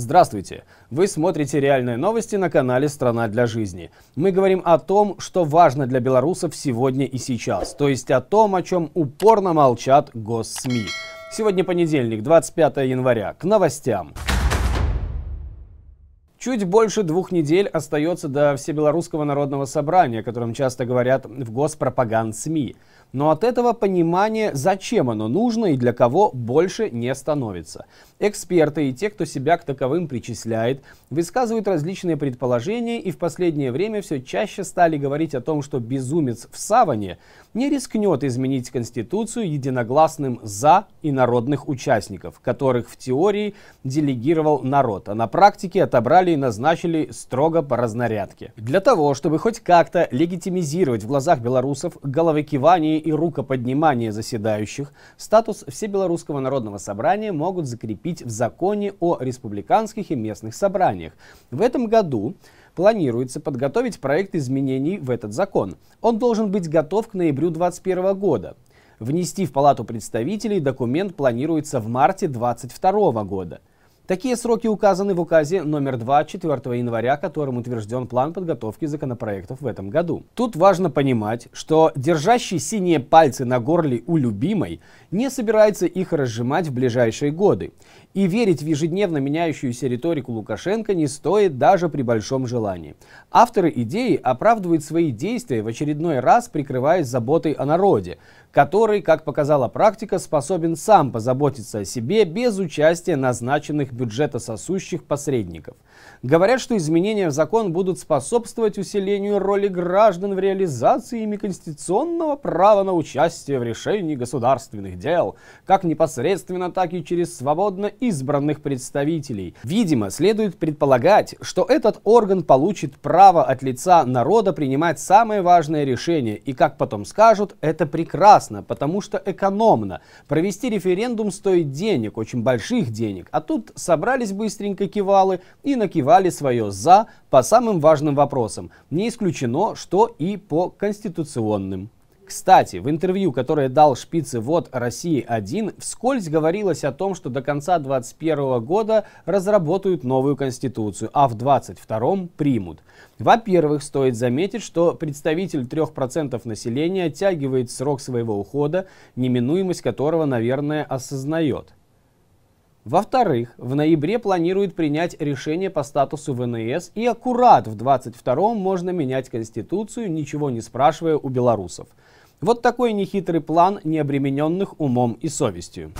Здравствуйте! Вы смотрите «Реальные новости» на канале «Страна для жизни». Мы говорим о том, что важно для белорусов сегодня и сейчас, то есть о том, о чем упорно молчат госсми. Сегодня понедельник, 25 января. К новостям. Чуть больше двух недель остается до Всебелорусского народного собрания, о котором часто говорят в госпропаганд СМИ. Но от этого понимание, зачем оно нужно и для кого, больше не становится. Эксперты и те, кто себя к таковым причисляет, высказывают различные предположения и в последнее время все чаще стали говорить о том, что безумец в саване не рискнет изменить Конституцию единогласным «за» и народных участников, которых в теории делегировал народ, а на практике отобрали Италии назначили строго по разнарядке. Для того, чтобы хоть как-то легитимизировать в глазах белорусов головокивание и рукоподнимание заседающих, статус Всебелорусского народного собрания могут закрепить в законе о республиканских и местных собраниях. В этом году планируется подготовить проект изменений в этот закон. Он должен быть готов к ноябрю 2021 года. Внести в Палату представителей документ планируется в марте 2022 года. Такие сроки указаны в указе номер 2 4 января, которым утвержден план подготовки законопроектов в этом году. Тут важно понимать, что держащий синие пальцы на горле у любимой не собирается их разжимать в ближайшие годы. И верить в ежедневно меняющуюся риторику Лукашенко не стоит даже при большом желании. Авторы идеи оправдывают свои действия в очередной раз, прикрываясь заботой о народе, который, как показала практика, способен сам позаботиться о себе без участия назначенных бюджетососущих посредников. Говорят, что изменения в закон будут способствовать усилению роли граждан в реализации ими конституционного права на участие в решении государственных дел, как непосредственно, так и через свободно избранных представителей. Видимо, следует предполагать, что этот орган получит право от лица народа принимать самые важные решения, и, как потом скажут, это прекрасно, потому что экономно. Провести референдум стоит денег, очень больших денег, а тут собрались быстренько кивалы и накивали свое «за» по самым важным вопросам. Не исключено, что и по конституционным. Кстати, в интервью, которое дал Шпицы Шпицевод России-1, вскользь говорилось о том, что до конца 2021 года разработают новую конституцию, а в 2022 примут. Во-первых, стоит заметить, что представитель 3% населения оттягивает срок своего ухода, неминуемость которого, наверное, осознает. Во-вторых, в ноябре планирует принять решение по статусу ВНС, и аккурат в 22-м можно менять Конституцию, ничего не спрашивая у белорусов. Вот такой нехитрый план необремененных умом и совестью.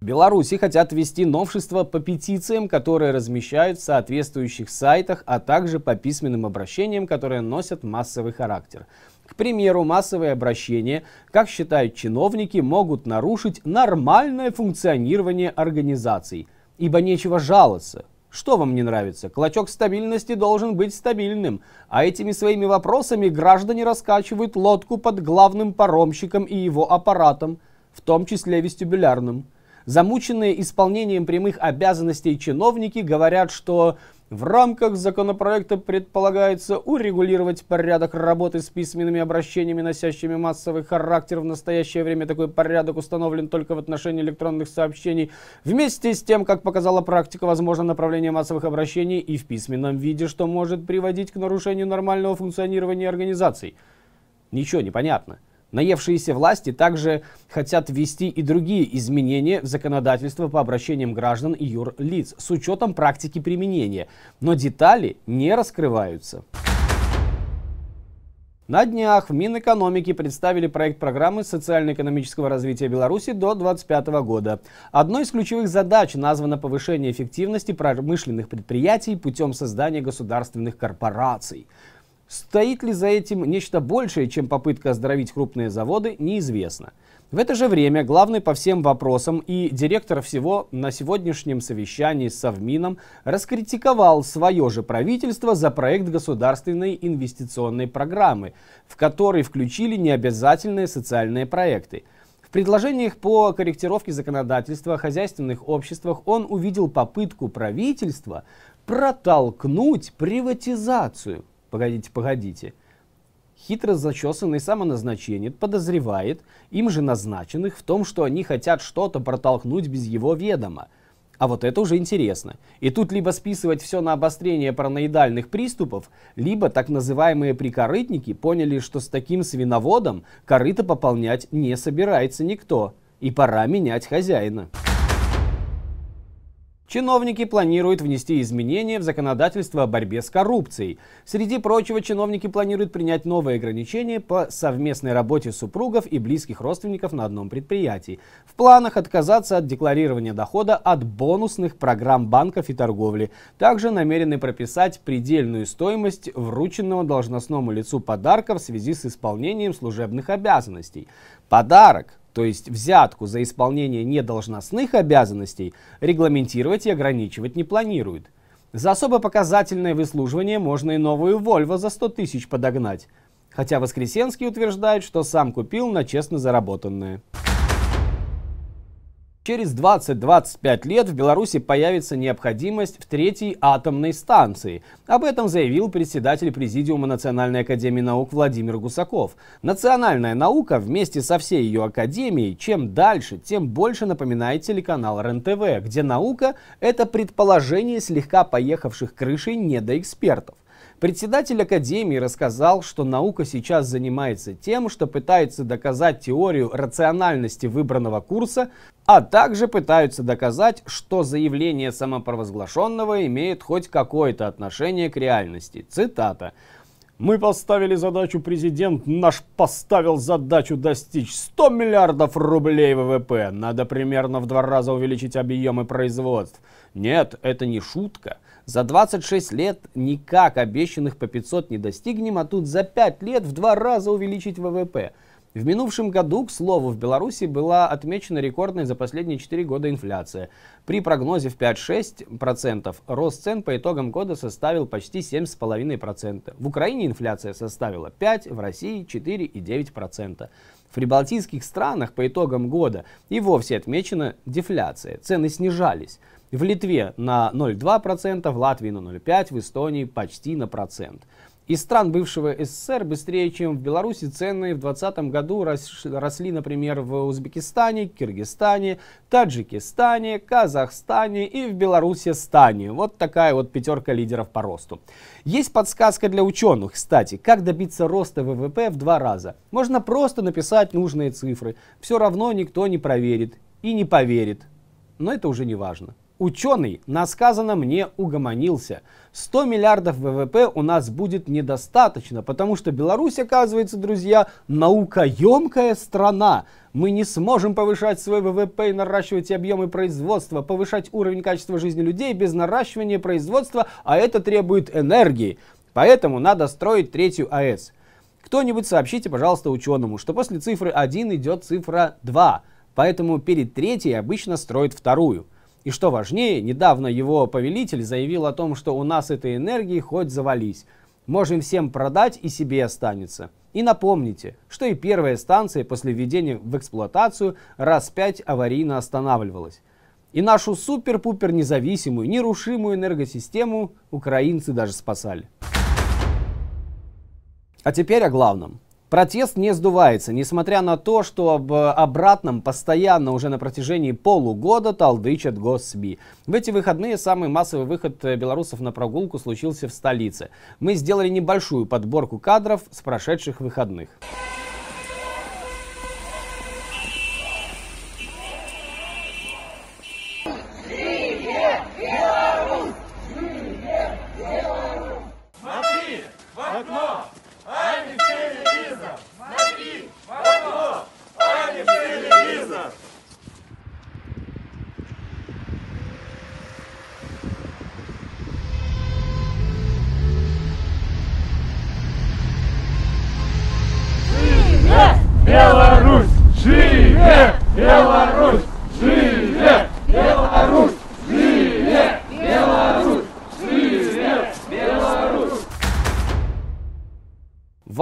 Беларуси хотят ввести новшество по петициям, которые размещают в соответствующих сайтах, а также по письменным обращениям, которые носят массовый характер. К примеру, массовые обращения, как считают чиновники, могут нарушить нормальное функционирование организаций, ибо нечего жаловаться, что вам не нравится? Клочок стабильности должен быть стабильным. А этими своими вопросами граждане раскачивают лодку под главным паромщиком и его аппаратом, в том числе вестибулярным. Замученные исполнением прямых обязанностей чиновники говорят, что в рамках законопроекта предполагается урегулировать порядок работы с письменными обращениями, носящими массовый характер. В настоящее время такой порядок установлен только в отношении электронных сообщений. Вместе с тем, как показала практика, возможно направление массовых обращений и в письменном виде, что может приводить к нарушению нормального функционирования организаций. Ничего не понятно. Наевшиеся власти также хотят ввести и другие изменения в законодательство по обращениям граждан и юрлиц с учетом практики применения, но детали не раскрываются. На днях в Минэкономики представили проект программы социально-экономического развития Беларуси до 2025 года. Одной из ключевых задач названо повышение эффективности промышленных предприятий путем создания государственных корпораций. Стоит ли за этим нечто большее, чем попытка оздоровить крупные заводы, неизвестно. В это же время главный по всем вопросам и директор всего на сегодняшнем совещании с Совмином раскритиковал свое же правительство за проект государственной инвестиционной программы, в который включили необязательные социальные проекты. В предложениях по корректировке законодательства о хозяйственных обществах он увидел попытку правительства протолкнуть приватизацию – погодите, погодите. Хитро зачесанный самоназначенец подозревает им же назначенных в том, что они хотят что-то протолкнуть без его ведома. А вот это уже интересно. И тут либо списывать все на обострение параноидальных приступов, либо так называемые прикорытники поняли, что с таким свиноводом корыто пополнять не собирается никто. И пора менять хозяина. Чиновники планируют внести изменения в законодательство о борьбе с коррупцией. Среди прочего, чиновники планируют принять новые ограничения по совместной работе супругов и близких родственников на одном предприятии. В планах отказаться от декларирования дохода от бонусных программ банков и торговли. Также намерены прописать предельную стоимость врученного должностному лицу подарка в связи с исполнением служебных обязанностей. Подарок то есть взятку за исполнение недолжностных обязанностей, регламентировать и ограничивать не планирует. За особо показательное выслуживание можно и новую Volvo за 100 тысяч подогнать. Хотя Воскресенский утверждает, что сам купил на честно заработанное. Через 20-25 лет в Беларуси появится необходимость в третьей атомной станции. Об этом заявил председатель Президиума Национальной Академии Наук Владимир Гусаков. Национальная наука вместе со всей ее академией чем дальше, тем больше напоминает телеканал РНТВ, где наука – это предположение слегка поехавших крышей недоэкспертов. Председатель Академии рассказал, что наука сейчас занимается тем, что пытается доказать теорию рациональности выбранного курса а также пытаются доказать, что заявление самопровозглашенного имеет хоть какое-то отношение к реальности. Цитата. «Мы поставили задачу, президент наш поставил задачу достичь 100 миллиардов рублей ВВП. Надо примерно в два раза увеличить объемы производств. Нет, это не шутка. За 26 лет никак обещанных по 500 не достигнем, а тут за 5 лет в два раза увеличить ВВП». В минувшем году, к слову, в Беларуси была отмечена рекордная за последние 4 года инфляция. При прогнозе в 5-6% рост цен по итогам года составил почти 7,5%. В Украине инфляция составила 5%, в России 4,9%. В прибалтийских странах по итогам года и вовсе отмечена дефляция. Цены снижались. В Литве на 0,2%, в Латвии на 0,5%, в Эстонии почти на процент. Из стран бывшего СССР быстрее, чем в Беларуси, цены в 2020 году росли, например, в Узбекистане, Киргизстане, Таджикистане, Казахстане и в Беларуси Беларусистане. Вот такая вот пятерка лидеров по росту. Есть подсказка для ученых, кстати, как добиться роста ВВП в два раза. Можно просто написать нужные цифры, все равно никто не проверит и не поверит. Но это уже не важно. Ученый на сказанном не угомонился. 100 миллиардов ВВП у нас будет недостаточно, потому что Беларусь, оказывается, друзья, наукоемкая страна. Мы не сможем повышать свой ВВП и наращивать объемы производства, повышать уровень качества жизни людей без наращивания производства, а это требует энергии. Поэтому надо строить третью АЭС. Кто-нибудь сообщите, пожалуйста, ученому, что после цифры 1 идет цифра 2. Поэтому перед третьей обычно строят вторую. И что важнее, недавно его повелитель заявил о том, что у нас этой энергии хоть завались. Можем всем продать и себе останется. И напомните, что и первая станция после введения в эксплуатацию раз пять аварийно останавливалась. И нашу супер-пупер независимую, нерушимую энергосистему украинцы даже спасали. А теперь о главном. Протест не сдувается, несмотря на то, что об э, обратном постоянно уже на протяжении полугода толдычат госсми. В эти выходные самый массовый выход э, белорусов на прогулку случился в столице. Мы сделали небольшую подборку кадров с прошедших выходных.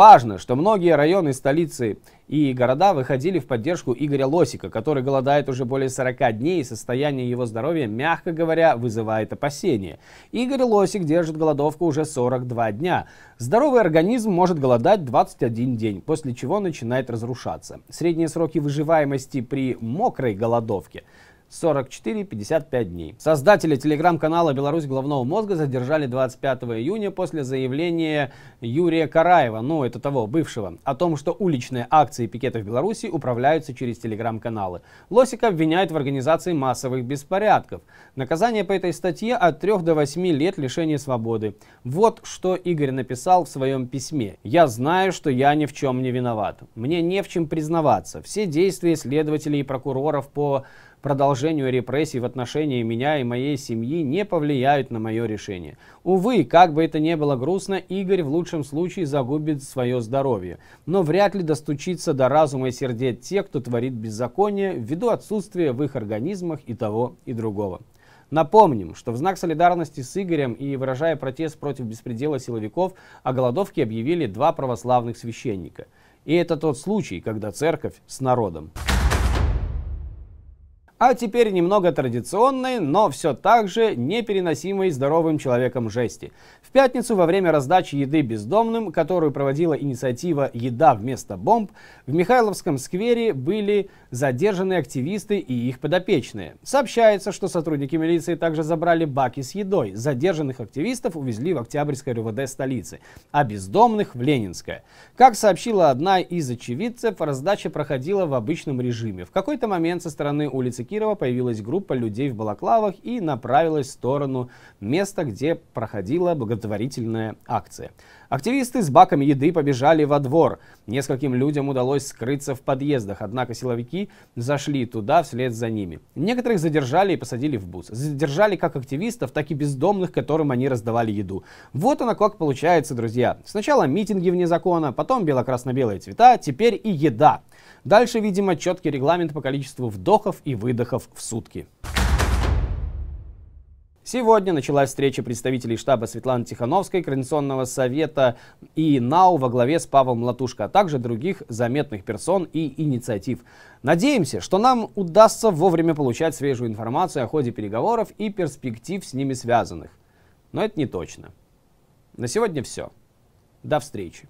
Важно, что многие районы столицы и города выходили в поддержку Игоря Лосика, который голодает уже более 40 дней, и состояние его здоровья, мягко говоря, вызывает опасения. Игорь Лосик держит голодовку уже 42 дня. Здоровый организм может голодать 21 день, после чего начинает разрушаться. Средние сроки выживаемости при мокрой голодовке – 44-55 дней. Создатели телеграм-канала «Беларусь головного мозга» задержали 25 июня после заявления Юрия Караева, ну это того, бывшего, о том, что уличные акции и пикеты в Беларуси управляются через телеграм-каналы. Лосика обвиняют в организации массовых беспорядков. Наказание по этой статье от 3 до 8 лет лишения свободы. Вот что Игорь написал в своем письме. «Я знаю, что я ни в чем не виноват. Мне не в чем признаваться. Все действия следователей и прокуроров по продолжению репрессий в отношении меня и моей семьи не повлияют на мое решение. Увы, как бы это ни было грустно, Игорь в лучшем случае загубит свое здоровье, но вряд ли достучится до разума и сердец тех, кто творит беззаконие, ввиду отсутствия в их организмах и того, и другого. Напомним, что в знак солидарности с Игорем и выражая протест против беспредела силовиков, о голодовке объявили два православных священника. И это тот случай, когда церковь с народом. А теперь немного традиционной, но все так же непереносимой здоровым человеком жести. В пятницу во время раздачи еды бездомным, которую проводила инициатива «Еда вместо бомб», в Михайловском сквере были задержаны активисты и их подопечные. Сообщается, что сотрудники милиции также забрали баки с едой. Задержанных активистов увезли в Октябрьское РУВД столицы, а бездомных в Ленинское. Как сообщила одна из очевидцев, раздача проходила в обычном режиме. В какой-то момент со стороны улицы Кирова появилась группа людей в балаклавах и направилась в сторону места, где проходила благотворительная акция. Активисты с баками еды побежали во двор. Нескольким людям удалось скрыться в подъездах, однако силовики зашли туда вслед за ними. Некоторых задержали и посадили в бус. Задержали как активистов, так и бездомных, которым они раздавали еду. Вот оно как получается, друзья. Сначала митинги вне закона, потом бело-красно-белые цвета, теперь и еда. Дальше, видимо, четкий регламент по количеству вдохов и выдохов выдохов в сутки. Сегодня началась встреча представителей штаба Светланы Тихановской, Координационного совета и НАУ во главе с Павлом Латушко, а также других заметных персон и инициатив. Надеемся, что нам удастся вовремя получать свежую информацию о ходе переговоров и перспектив с ними связанных. Но это не точно. На сегодня все. До встречи.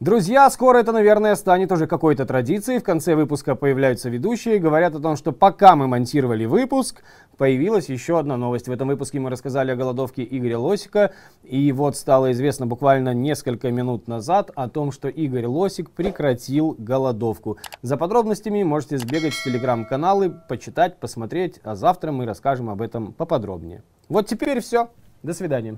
Друзья, скоро это, наверное, станет уже какой-то традицией. В конце выпуска появляются ведущие, говорят о том, что пока мы монтировали выпуск, появилась еще одна новость. В этом выпуске мы рассказали о голодовке Игоря Лосика, и вот стало известно буквально несколько минут назад о том, что Игорь Лосик прекратил голодовку. За подробностями можете сбегать в телеграм-каналы, почитать, посмотреть, а завтра мы расскажем об этом поподробнее. Вот теперь все. До свидания.